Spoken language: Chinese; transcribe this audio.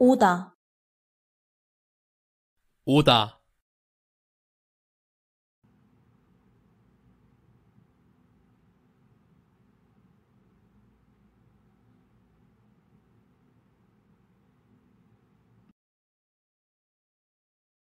乌达，乌达。